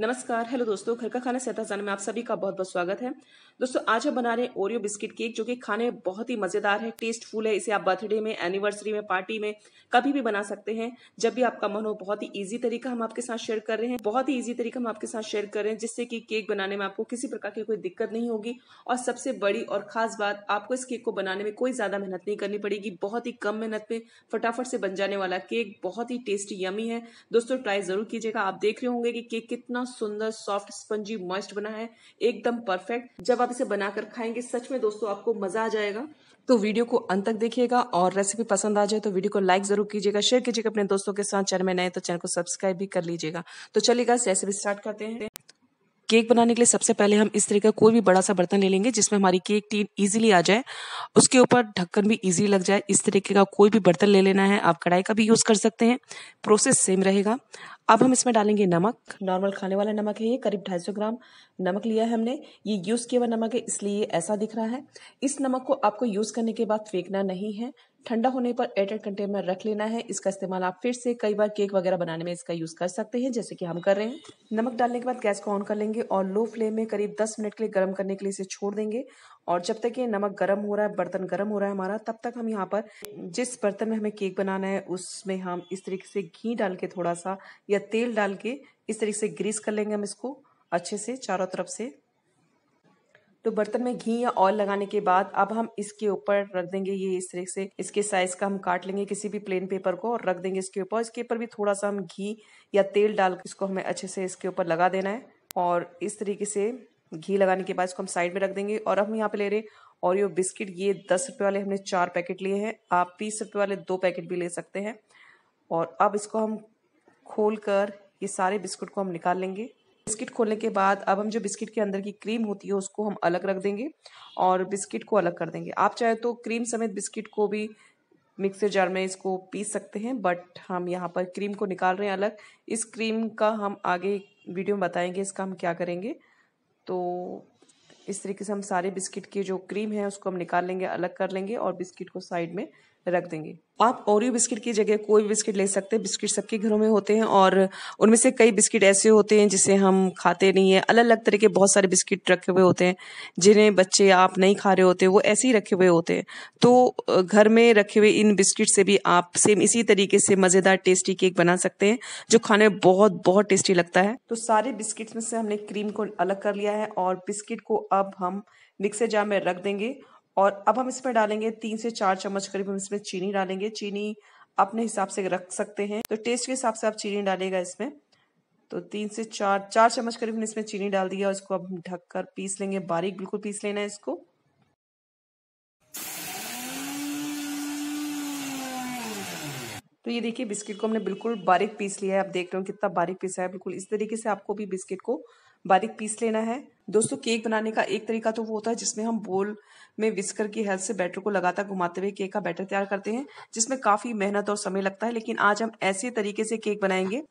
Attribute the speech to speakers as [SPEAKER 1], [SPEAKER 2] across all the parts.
[SPEAKER 1] नमस्कार हेलो दोस्तों घर का खाना सहताजान में आप सभी का बहुत बहुत स्वागत है दोस्तों आज हम बना रहे हैं ओरियो बिस्किट केक जो कि खाने बहुत ही मज़ेदार है टेस्टफुल है इसे आप बर्थडे में एनिवर्सरी में पार्टी में कभी भी बना सकते हैं जब भी आपका मन हो बहुत ही ईजी तरीका हम आपके साथ शेयर कर रहे हैं बहुत ही ईजी तरीका हम आपके साथ शेयर कर रहे हैं जिससे कि केक बनाने में आपको किसी प्रकार की कोई दिक्कत नहीं होगी और सबसे बड़ी और खास बात आपको इस केक को बनाने में कोई ज़्यादा मेहनत नहीं करनी पड़ेगी बहुत ही कम मेहनत में फटाफट से बन जाने वाला केक बहुत ही टेस्टी यमी है दोस्तों ट्राई ज़रूर कीजिएगा आप देख रहे होंगे कि केक कितना सुंदर सॉफ्ट स्पंजी मॉइस्ट बना है एकदम परफेक्ट जब आप इसे बनाकर खाएंगे सच में दोस्तों आपको मजा आ जाएगा तो वीडियो को अंत तक देखिएगा और रेसिपी पसंद आ जाए तो वीडियो को लाइक जरूर कीजिएगा शेयर कीजिएगा अपने दोस्तों के साथ चैनल में नए तो चैनल को सब्सक्राइब भी कर लीजिएगा तो चलिएगा रेसिपी स्टार्ट करते हैं केक बनाने के लिए सबसे पहले हम इस तरह का कोई भी बड़ा सा बर्तन ले लेंगे जिसमें हमारी केक टीन इजीली आ जाए उसके ऊपर ढक्कन भी इजीली लग जाए इस तरीके का कोई भी बर्तन ले लेना है आप कढ़ाई का भी यूज़ कर सकते हैं प्रोसेस सेम रहेगा अब हम इसमें डालेंगे नमक नॉर्मल खाने वाला नमक है ये करीब 250 ग्राम नमक लिया है हमने ये यूज़ किया हुआ नमक है इसलिए ऐसा दिख रहा है इस नमक को आपको यूज़ करने के बाद फेंकना नहीं है ठंडा होने पर एयरटाइट कंटेनर में रख लेना है इसका इस्तेमाल आप फिर से कई बार केक वगैरह बनाने में इसका यूज़ कर सकते हैं जैसे कि हम कर रहे हैं नमक डालने के बाद गैस को ऑन कर लेंगे और लो फ्लेम में करीब 10 मिनट के लिए गर्म करने के लिए इसे छोड़ देंगे और जब तक ये नमक गर्म हो रहा है बर्तन गर्म हो रहा है हमारा तब तक हम यहाँ पर जिस बर्तन में हमें केक बनाना है उसमें हम इस तरीके से घी डाल के थोड़ा सा या तेल डाल के इस तरीके से ग्रीस कर लेंगे हम इसको अच्छे से चारों तरफ से तो बर्तन में घी या ऑयल लगाने के बाद अब हम इसके ऊपर रख देंगे ये इस तरह से इसके साइज का हम काट लेंगे किसी भी प्लेन पेपर को और रख देंगे इसके ऊपर इसके ऊपर भी थोड़ा सा हम घी या तेल डाल इसको हमें अच्छे से इसके ऊपर लगा देना है और इस तरीके से घी लगाने के बाद इसको हम साइड में रख देंगे और हम यहाँ पे ले रहे और ये बिस्किट ये दस रुपये वाले हमने चार पैकेट लिए हैं आप बीस रुपये वाले दो पैकेट भी ले सकते हैं और अब इसको हम खोल कर ये सारे बिस्कुट को हम निकाल लेंगे बिस्किट खोलने के बाद अब हम जो बिस्किट के अंदर की क्रीम होती है उसको हम अलग रख देंगे और बिस्किट को अलग कर देंगे आप चाहे तो क्रीम समेत बिस्किट को भी मिक्सर जार में इसको पीस सकते हैं बट हम यहाँ पर क्रीम को निकाल रहे हैं अलग इस क्रीम का हम आगे वीडियो में बताएंगे इसका हम क्या करेंगे तो इस तरीके से हम सारे बिस्किट के जो क्रीम है उसको हम निकाल लेंगे अलग कर लेंगे और बिस्किट को साइड में रख देंगे आप ओरियो बिस्किट की जगह कोई भी बिस्किट ले सकते हैं बिस्किट सबके घरों में होते हैं और उनमें से कई बिस्किट ऐसे होते हैं जिसे हम खाते नहीं है अलग अलग तरह के बहुत सारे बिस्किट रखे हुए होते हैं जिन्हें बच्चे आप नहीं खा रहे होते वो ऐसे ही रखे हुए होते हैं तो घर में रखे हुए इन बिस्किट से भी आप सेम इसी तरीके से मज़ेदार टेस्टी केक बना सकते हैं जो खाने में बहुत बहुत टेस्टी लगता है तो सारे बिस्किट्स में से हमने क्रीम को अलग कर लिया है और बिस्किट को अब हम मिक्सर जार में रख देंगे और अब हम इसमें डालेंगे तीन से चार चम्मच करीब हम इसमें चीनी डालेंगे चीनी अपने हिसाब से रख सकते हैं तो टेस्ट के हिसाब से आप चीनी डालेगा इसमें तो तीन से चार चार चम्मच करीब हमने इसमें चीनी डाल दिया और इसको अब हम ढककर पीस लेंगे बारीक बिल्कुल पीस लेना है इसको तो ये देखिए बिस्किट को हमने बिल्कुल बारीक पीस लिया है आप देख रहे हो कितना बारीक पीसा है बिल्कुल इस तरीके से आपको भी बिस्किट को बारीक पीस लेना है दोस्तों केक बनाने का एक तरीका तो वो होता है जिसमें हम बोल में विस्कर की हेल्प से बैटर को लगातार घुमाते हुए केक का बैटर तैयार करते हैं जिसमें काफी मेहनत और समय लगता है लेकिन आज हम ऐसे तरीके से केक बनाएंगे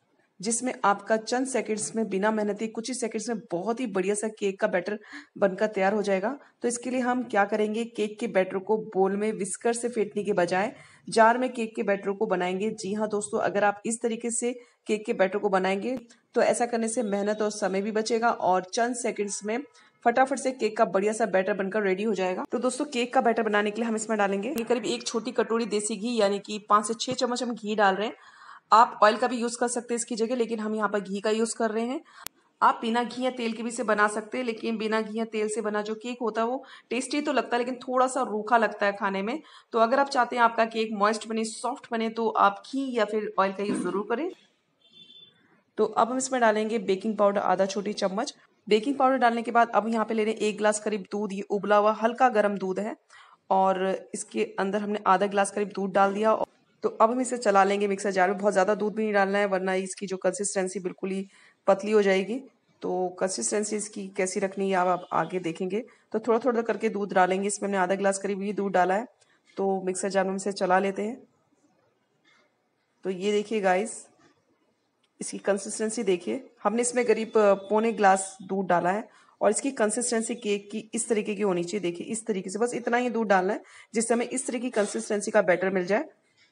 [SPEAKER 1] जिसमें आपका चंद सेकंड्स में बिना ही कुछ ही सेकंड्स में बहुत ही बढ़िया सा केक का बैटर बनकर तैयार हो जाएगा तो इसके लिए हम क्या करेंगे केक के बैटर को बोल में विस्कर से फेंटने के बजाय जार में केक के बैटर को बनाएंगे जी हाँ दोस्तों अगर आप इस तरीके से केक के बैटर को बनाएंगे तो ऐसा करने से मेहनत और समय भी बचेगा और चंद सेकंड्स में फटाफट से केक का बढ़िया सा बैटर बनकर रेडी हो जाएगा तो दोस्तों केक का बैटर बनाने के लिए हम इसमें डालेंगे ये करीब एक छोटी कटोरी देसी घी यानी कि पाँच से छः चम्मच हम घी डाल रहे हैं आप ऑयल का भी यूज़ कर सकते हैं इसकी जगह लेकिन हम यहाँ पर घी का यूज़ कर रहे हैं आप बिना घी या तेल के भी इसे बना सकते हैं लेकिन बिना घी या तेल से बना जो केक होता है वो टेस्टी तो लगता है लेकिन थोड़ा सा रूखा लगता है खाने में तो अगर आप चाहते हैं आपका केक मॉइस्ट बने सॉफ्ट बने तो आप घी या फिर ऑयल का यूज़ ज़रूर करें तो अब हम इसमें डालेंगे बेकिंग पाउडर आधा छोटी चम्मच बेकिंग पाउडर डालने के बाद अब यहाँ पे ले रहे हैं एक गिलास करीब दूध ये उबला हुआ हल्का गर्म दूध है और इसके अंदर हमने आधा गिलास करीब दूध डाल दिया तो अब हम इसे चला लेंगे मिक्सर जार में बहुत ज़्यादा दूध भी नहीं डालना है वरना इसकी जो कंसिस्टेंसी बिल्कुल ही पतली हो जाएगी तो कंसिस्टेंसी इसकी कैसी रखनी है आप आगे देखेंगे तो थोड़ा थोड़ा करके दूध डालेंगे इसमें हमने आधा गिलास करीब ये दूध डाला है तो मिक्सर जार में हम इसे चला लेते हैं तो ये देखिए गाइस इसकी कंसिस्टेंसी देखिए हमने इसमें करीब पौने ग्लास दूध डाला है और इसकी कंसिस्टेंसी केक की इस तरीके की होनी चाहिए देखिए इस तरीके से बस इतना ही दूध डालना है जिससे हमें इस तरह की कंसिस्टेंसी का बैटर मिल जाए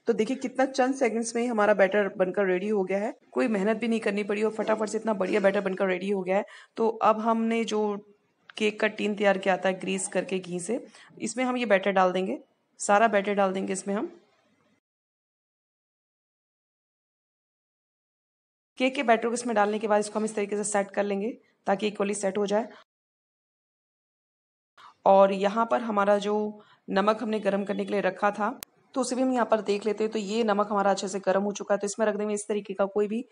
[SPEAKER 1] तो देखिए कितना चंद सेकंड्स में ही हमारा बैटर बनकर रेडी हो गया है कोई मेहनत भी नहीं करनी पड़ी और फटाफट से इतना बढ़िया बैटर बनकर रेडी हो गया है तो अब हमने जो केक का टीन तैयार किया था ग्रीस करके घी से इसमें हम ये बैटर डाल देंगे सारा बैटर डाल देंगे इसमें हम केक के बैटर को इसमें डालने के बाद इसको हम इस तरीके से सेट कर लेंगे ताकि इक्वली सेट हो जाए और यहाँ पर हमारा जो नमक हमने गर्म करने के लिए रखा था तो उसे भी हम यहाँ पर देख लेते हैं तो ये नमक हमारा अच्छे से गर्म हो चुका है तो इसमें रख देंगे इस तरीके का कोई भी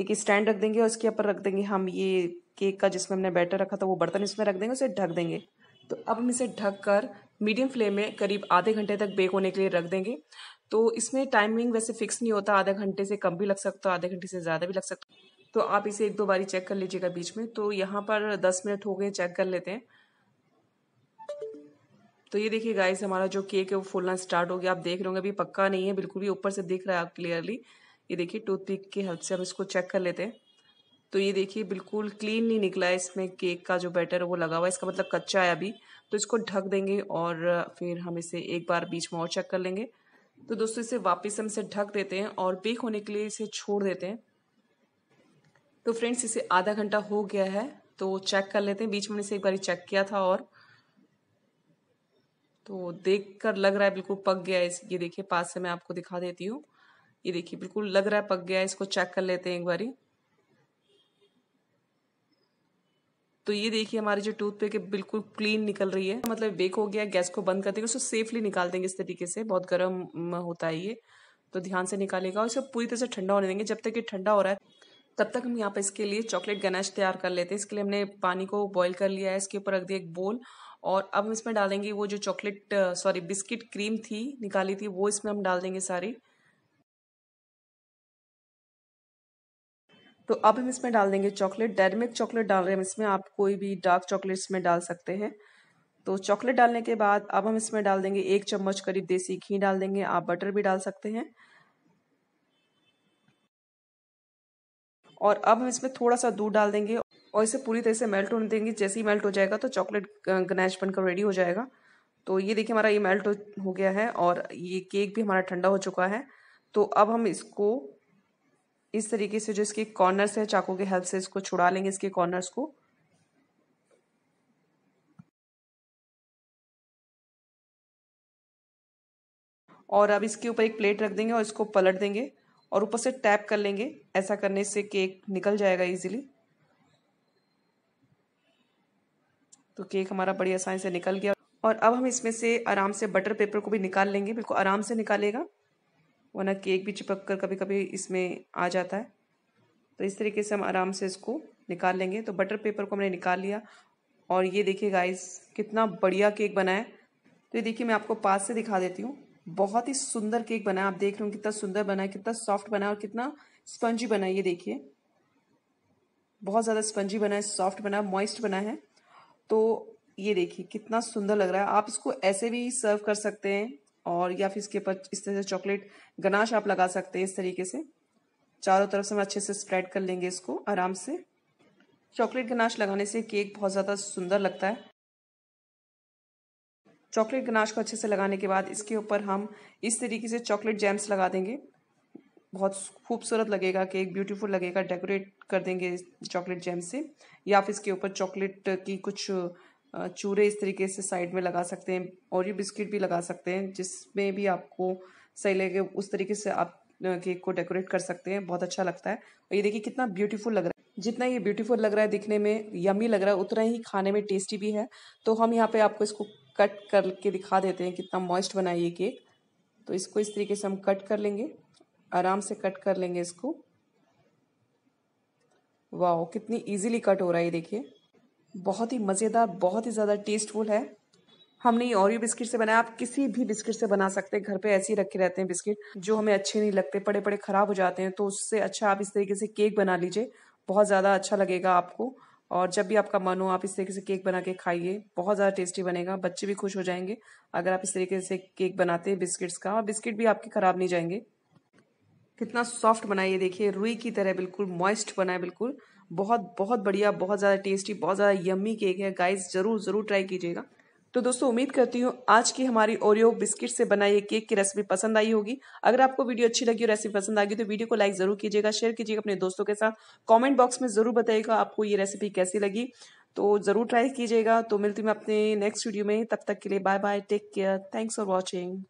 [SPEAKER 1] एक स्टैंड रख देंगे और इसके ऊपर रख देंगे हम ये केक का जिसमें हमने बैटर रखा था वो बर्तन इसमें रख देंगे उसे ढक देंगे तो अब हम इसे ढक कर मीडियम फ्लेम में करीब आधे घंटे तक बेक होने के लिए रख देंगे तो इसमें टाइमिंग वैसे फिक्स नहीं होता आधे घंटे से कम भी लग सकता है आधे घंटे से ज़्यादा भी लग सकता तो आप इसे एक दो बारी चेक कर लीजिएगा बीच में तो यहाँ पर दस मिनट हो गए चेक कर लेते हैं तो ये देखिए गाइस हमारा जो केक है वो फूलना स्टार्ट हो गया आप देख रहे होंगे अभी पक्का नहीं है बिल्कुल भी ऊपर से दिख रहा है आप क्लियरली ये देखिए टूथ पिक की हेल्प से हम इसको चेक कर लेते हैं तो ये देखिए बिल्कुल क्लीन नहीं निकला है इसमें केक का जो बैटर है वो लगा हुआ है इसका मतलब कच्चा है अभी तो इसको ढक देंगे और फिर हम इसे एक बार बीच में और चेक कर लेंगे तो दोस्तों इसे वापस हम इसे ढक देते हैं और बेक होने के लिए इसे छोड़ देते हैं तो फ्रेंड्स इसे आधा घंटा हो गया है तो चेक कर लेते हैं बीच में इसे एक बार चेक किया था और तो देख कर लग रहा है बिल्कुल पक गया है ये देखिए पास से मैं आपको दिखा देती हूँ ये देखिए बिल्कुल लग रहा है पक गया है इसको चेक कर लेते हैं एक बारी तो ये देखिए हमारी जो है बिल्कुल क्लीन निकल रही है मतलब बेक हो गया गैस को बंद कर देंगे उसको सेफली निकाल देंगे इस तरीके से बहुत गर्म होता है ये तो ध्यान से निकालेगा और इसे पूरी तरह से ठंडा होने देंगे जब तक ये ठंडा हो रहा है तब तक हम यहाँ पे इसके लिए चॉकलेट गनाश तैयार कर लेते हैं इसके लिए हमने पानी को बॉईल कर लिया है इसके ऊपर रख दिया एक बोल और अब हम इसमें डालेंगे वो जो चॉकलेट सॉरी बिस्किट क्रीम थी निकाली थी वो इसमें हम डाल देंगे सारी तो अब हम इसमें डाल देंगे चॉकलेट डेरी चॉकलेट डाल रहे हैं इसमें आप कोई भी डार्क चॉकलेट इसमें डाल सकते हैं तो चॉकलेट डालने के बाद अब हम इसमें डाल देंगे एक चम्मच करीब देसी घी डाल देंगे आप बटर भी डाल सकते हैं और अब हम इसमें थोड़ा सा दूध डाल देंगे और इसे पूरी तरह से मेल्ट होने देंगे जैसे ही मेल्ट हो जाएगा तो चॉकलेट गनेश बनकर रेडी हो जाएगा तो ये देखिए हमारा ये मेल्ट हो गया है और ये केक भी हमारा ठंडा हो चुका है तो अब हम इसको इस तरीके से जो इसके कॉर्नर्स है चाकू के हेल्प से इसको छुड़ा लेंगे इसके कॉर्नर्स को और अब इसके ऊपर एक प्लेट रख देंगे और इसको पलट देंगे और ऊपर से टैप कर लेंगे ऐसा करने से केक निकल जाएगा इजीली तो केक हमारा बड़ी आसानी से निकल गया और अब हम इसमें से आराम से बटर पेपर को भी निकाल लेंगे बिल्कुल आराम से निकालेगा वरना केक भी चिपक कर कभी कभी इसमें आ जाता है तो इस तरीके से हम आराम से इसको निकाल लेंगे तो बटर पेपर को हमने निकाल लिया और ये देखिए गाइस कितना बढ़िया केक बना है तो ये देखिए मैं आपको पास से दिखा देती हूँ बहुत ही सुंदर केक बना है आप देख रहे हो कितना सुंदर बना है कितना सॉफ्ट बना है और कितना स्पंजी बना है ये देखिए बहुत ज़्यादा स्पंजी बना है सॉफ्ट बना है मॉइस्ट बना है तो ये देखिए कितना सुंदर लग रहा है आप इसको ऐसे भी सर्व कर सकते हैं और या फिर इसके ऊपर इस तरह से चॉकलेट गनाश आप लगा सकते हैं इस तरीके से चारों तरफ से हम अच्छे से स्प्रेड कर लेंगे इसको आराम से चॉकलेट गनाश लगाने से केक बहुत ज़्यादा सुंदर लगता है चॉकलेट गनाश को अच्छे से लगाने के बाद इसके ऊपर हम इस तरीके से चॉकलेट जैम्स लगा देंगे बहुत खूबसूरत लगेगा केक ब्यूटीफुल लगेगा डेकोरेट कर देंगे चॉकलेट जैम से या फिर इसके ऊपर चॉकलेट की कुछ चूरे इस तरीके से साइड में लगा सकते हैं और ये बिस्किट भी लगा सकते हैं जिसमें भी आपको सही लगे उस तरीके से आप केक को डेकोरेट कर सकते हैं बहुत अच्छा लगता है और ये देखिए कितना ब्यूटीफुल लग रहा है जितना ये ब्यूटीफुल लग रहा है दिखने में यमी लग रहा है उतना ही खाने में टेस्टी भी है तो हम यहाँ पे आपको इसको कट करके दिखा देते हैं कितना मॉइस्ट बना ये केक तो इसको इस तरीके से हम कट कर लेंगे आराम से कट कर लेंगे इसको वाह कितनी ईजिली कट हो रहा है ये देखिए बहुत ही मज़ेदार बहुत ही ज़्यादा टेस्टफुल है हमने ये ओरियो बिस्किट से बनाया आप किसी भी बिस्किट से बना सकते हैं घर पे ऐसे ही रखे रहते हैं बिस्किट जो हमें अच्छे नहीं लगते पड़े बड़े ख़राब हो जाते हैं तो उससे अच्छा आप इस तरीके से केक बना लीजिए बहुत ज़्यादा अच्छा लगेगा आपको और जब भी आपका मन हो आप इस तरीके से केक बना के खाइए बहुत ज़्यादा टेस्टी बनेगा बच्चे भी खुश हो जाएंगे अगर आप इस तरीके से केक बनाते हैं बिस्किट्स का और बिस्किट भी आपके ख़राब नहीं जाएंगे कितना सॉफ्ट बनाइए देखिए रुई की तरह बिल्कुल मॉइस्ट बनाए बिल्कुल बहुत बहुत बढ़िया बहुत ज़्यादा टेस्टी बहुत ज़्यादा यम्मी केक है गाइस ज़रूर ज़रूर ट्राई कीजिएगा तो दोस्तों उम्मीद करती हूँ आज की हमारी ओरियो बिस्किट से बनाई ये केक की रेसिपी पसंद आई होगी अगर आपको वीडियो अच्छी लगी और रेसिपी पसंद आ गई तो वीडियो को लाइक जरूर कीजिएगा शेयर कीजिएगा अपने दोस्तों के साथ कॉमेंट बॉक्स में जरूर बताइएगा आपको ये रेसिपी कैसी लगी तो जरूर ट्राई कीजिएगा तो मिलती मैं अपने नेक्स्ट वीडियो में तब तक के लिए bye bye take care thanks for watching